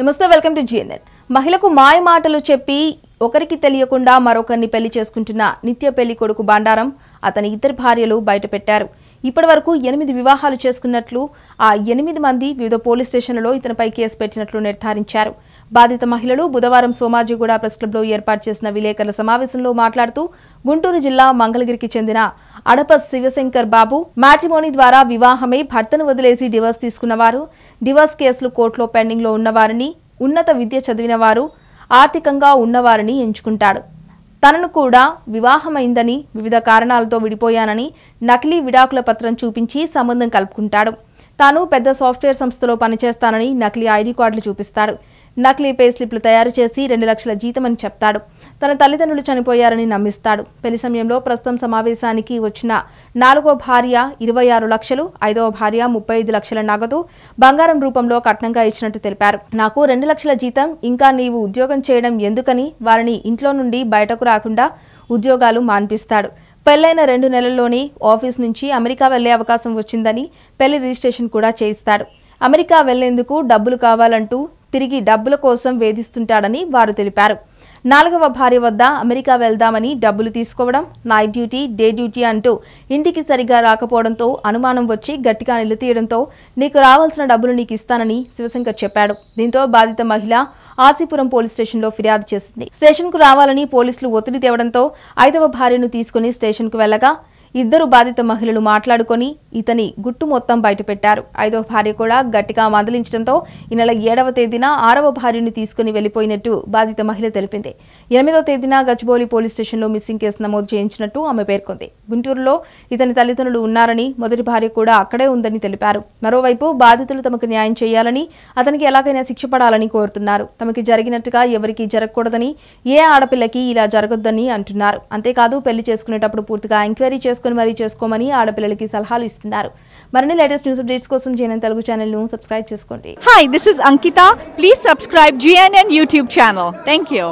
నమస్తే welcome to GNN మహిళకు మాయ మాటలు చెప్పి ఒకరికి తెలియకుండా మరొకరిని పెళ్లి చేసుకుంటున్న నిత్య పెళ్లి కొడుకు బండారం అతని ఇద్దరు భార్యలు బయటపెట్టారు ఇప్పటి వరకు ఎనిమిది వివాహాలు చేసుకున్నట్లు ఆ ఎనిమిది మంది వివిధ పోలీస్ స్టేషన్లలో ఇతనిపై కేసు పెట్టినట్లు నిర్ధారించారు బాధిత మహిళలు బుధవారం సోమాజిగూడ ప్రెస్ క్లబ్లో ఏర్పాటు చేసిన విలేకరుల సమావేశంలో మాట్లాడుతూ గుంటూరు జిల్లా మంగళగిరికి చెందిన అడప శివశంకర్ బాబు మ్యాట్రిమోని ద్వారా వివాహమై భర్తను వదిలేసి డివోర్స్ తీసుకున్నవారు డివోర్స్ కేసులు కోర్టులో పెండింగ్లో ఉన్నవారిని ఉన్నత విద్య చదివిన వారు ఆర్థికంగా ఉన్నవారిని ఎంచుకుంటాడు తనను కూడా వివాహమైందని వివిధ కారణాలతో విడిపోయానని నకిలీ విడాకుల పత్రం చూపించి సంబంధం కలుపుకుంటాడు తాను పెద్ద సాఫ్ట్వేర్ సంస్థలో పనిచేస్తానని నకిలీ ఐడి కార్డులు చూపిస్తాడు నకిలీ పే స్లిప్లు తయారు చేసి రెండు లక్షల జీతమని చెప్తాడు తన తల్లిదండ్రులు చనిపోయారని నమ్మిస్తాడు పెళ్లి సమయంలో ప్రస్తుతం సమావేశానికి వచ్చిన నాలుగో భార్య ఇరవై ఆరు లక్షలు ఐదవ భార్య ముప్పై ఐదు లక్షల నగదు బంగారం రూపంలో కట్నంగా ఇచ్చినట్టు తెలిపారు నాకు రెండు లక్షల జీతం ఇంకా నీవు ఉద్యోగం చేయడం ఎందుకని వారిని ఇంట్లో నుండి బయటకు రాకుండా ఉద్యోగాలు మాన్పిస్తాడు పెళ్లైన రెండు నెలల్లోనే ఆఫీస్ నుంచి అమెరికా వెళ్లే అవకాశం వచ్చిందని పెళ్లి రిజిస్ట్రేషన్ కూడా చేయిస్తాడు అమెరికా వెళ్లేందుకు డబ్బులు కావాలంటూ తిరిగి డబ్బుల కోసం వేధిస్తుంటాడని వారు తెలిపారు నాలుగవ భార్య వద్ద అమెరికా వెళ్దామని డబ్బులు తీసుకోవడం నైట్ డ్యూటీ డే డ్యూటీ అంటూ ఇంటికి సరిగా రాకపోవడంతో అనుమానం వచ్చి గట్టిగా నిలతీయడంతో నీకు రావాల్సిన డబ్బులు నీకు ఇస్తానని శివశంకర్ చెప్పాడు దీంతో బాధిత మహిళ ఆర్సీపురం పోలీస్ స్టేషన్లో ఫిర్యాదు చేసింది స్టేషన్కు రావాలని పోలీసులు ఒత్తిడి తేవడంతో ఐదవ భార్యను తీసుకుని స్టేషన్కు వెళ్లగా ఇద్దరు బాధిత మహిళలు మాట్లాడుకొని ఇతని గుట్టు మొత్తం బయటపెట్టారు ఐదవ భార్య కూడా గట్టిగా మందలించడంతో ఈ నెల ఏడవ తేదీన ఆరవ భార్యను తీసుకుని వెళ్లిపోయినట్టు బాధిత మహిళ తెలిపింది ఎనిమిదవ తేదీన గచ్చిబౌలి పోలీస్ స్టేషన్లో మిస్సింగ్ కేసు నమోదు చేయించినట్టు ఆమె పేర్కొంది గుంటూరులో ఇతని తల్లిదండ్రులు ఉన్నారని మొదటి భార్య కూడా అక్కడే ఉందని తెలిపారు మరోవైపు బాధితులు తమకు న్యాయం చేయాలని అతనికి ఎలాగైనా శిక్ష పడాలని కోరుతున్నారు తమకి జరిగినట్టుగా ఎవరికీ జరగకూడదని ఏ ఆడపిల్లకి ఇలా జరగొద్దని అంటున్నారు అంతేకాదు పెళ్లి చేసుకునేటప్పుడు పూర్తిగా ఎంక్వైరీ చేసుకుని తీసుకుని మరీ చేసుకోమని ఆడపిల్లలకి సలహాలు ఇస్తున్నారు మరిన్ని లేటెస్ట్ న్యూస్ అప్డేట్స్ కోసం జేఎన్ఎన్ తెలుగు ఛానల్ ను సబ్స్క్రైబ్ చేసుకోండి hi this is Ankita please subscribe GNN YouTube channel thank you